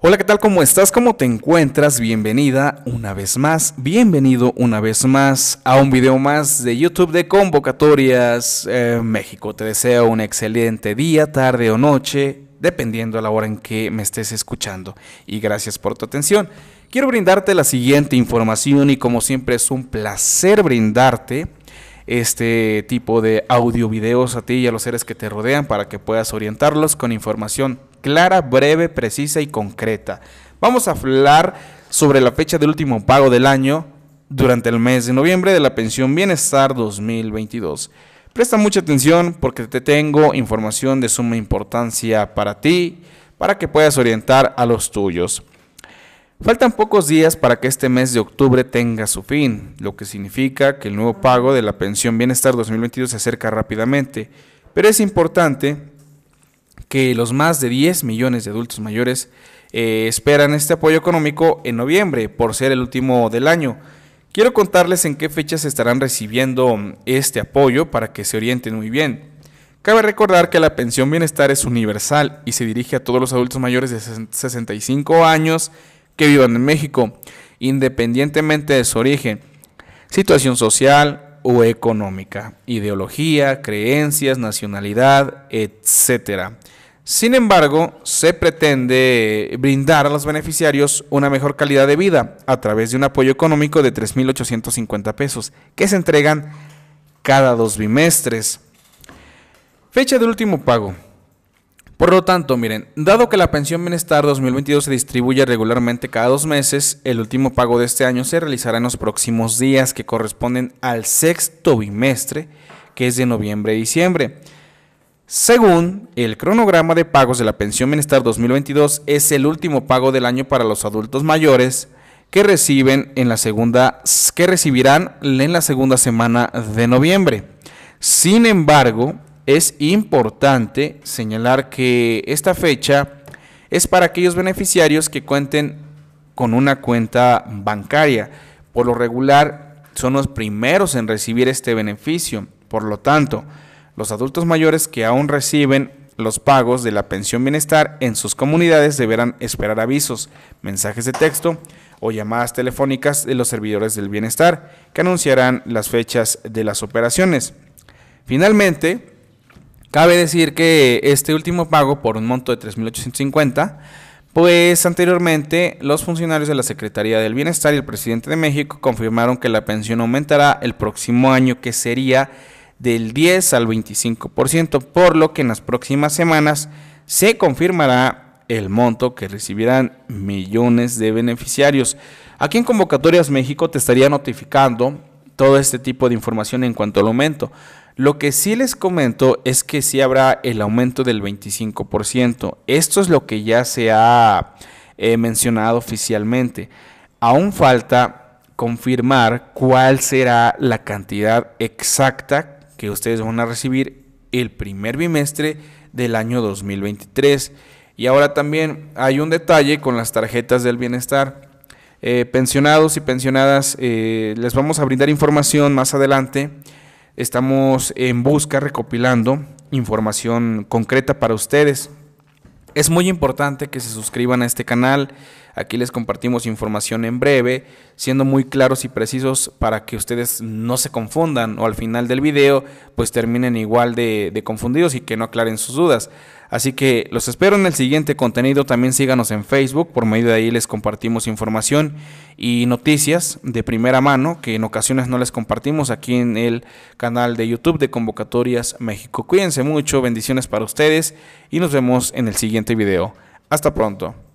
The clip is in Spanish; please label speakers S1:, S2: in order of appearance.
S1: Hola, ¿qué tal? ¿Cómo estás? ¿Cómo te encuentras? Bienvenida una vez más, bienvenido una vez más a un video más de YouTube de Convocatorias eh, México. Te deseo un excelente día, tarde o noche, dependiendo a la hora en que me estés escuchando. Y gracias por tu atención. Quiero brindarte la siguiente información y como siempre es un placer brindarte este tipo de audio videos a ti y a los seres que te rodean para que puedas orientarlos con información clara, breve, precisa y concreta. Vamos a hablar sobre la fecha del último pago del año durante el mes de noviembre de la pensión Bienestar 2022. Presta mucha atención porque te tengo información de suma importancia para ti, para que puedas orientar a los tuyos. Faltan pocos días para que este mes de octubre tenga su fin, lo que significa que el nuevo pago de la pensión Bienestar 2022 se acerca rápidamente. Pero es importante que los más de 10 millones de adultos mayores eh, esperan este apoyo económico en noviembre, por ser el último del año. Quiero contarles en qué fechas estarán recibiendo mm, este apoyo para que se orienten muy bien. Cabe recordar que la pensión bienestar es universal y se dirige a todos los adultos mayores de 65 años que vivan en México, independientemente de su origen, situación social, o económica, ideología, creencias, nacionalidad, etcétera. Sin embargo, se pretende brindar a los beneficiarios una mejor calidad de vida a través de un apoyo económico de 3.850 pesos que se entregan cada dos bimestres. Fecha del último pago. Por lo tanto, miren, dado que la pensión Bienestar 2022 se distribuye regularmente cada dos meses, el último pago de este año se realizará en los próximos días que corresponden al sexto bimestre, que es de noviembre y diciembre. Según el cronograma de pagos de la pensión Bienestar 2022, es el último pago del año para los adultos mayores que reciben en la segunda que recibirán en la segunda semana de noviembre. Sin embargo, es importante señalar que esta fecha es para aquellos beneficiarios que cuenten con una cuenta bancaria. Por lo regular, son los primeros en recibir este beneficio. Por lo tanto, los adultos mayores que aún reciben los pagos de la pensión bienestar en sus comunidades deberán esperar avisos, mensajes de texto o llamadas telefónicas de los servidores del bienestar que anunciarán las fechas de las operaciones. Finalmente, Cabe decir que este último pago por un monto de 3.850, pues anteriormente los funcionarios de la Secretaría del Bienestar y el presidente de México confirmaron que la pensión aumentará el próximo año, que sería del 10 al 25%, por lo que en las próximas semanas se confirmará el monto que recibirán millones de beneficiarios. Aquí en Convocatorias México te estaría notificando todo este tipo de información en cuanto al aumento. Lo que sí les comento es que sí habrá el aumento del 25%. Esto es lo que ya se ha eh, mencionado oficialmente. Aún falta confirmar cuál será la cantidad exacta que ustedes van a recibir el primer bimestre del año 2023. Y ahora también hay un detalle con las tarjetas del bienestar. Eh, pensionados y pensionadas, eh, les vamos a brindar información más adelante estamos en busca recopilando información concreta para ustedes. Es muy importante que se suscriban a este canal. Aquí les compartimos información en breve, siendo muy claros y precisos para que ustedes no se confundan o al final del video pues terminen igual de, de confundidos y que no aclaren sus dudas. Así que los espero en el siguiente contenido. También síganos en Facebook. Por medio de ahí les compartimos información y noticias de primera mano que en ocasiones no les compartimos aquí en el canal de YouTube de Convocatorias México. Cuídense mucho, bendiciones para ustedes y nos vemos en el siguiente video. Hasta pronto.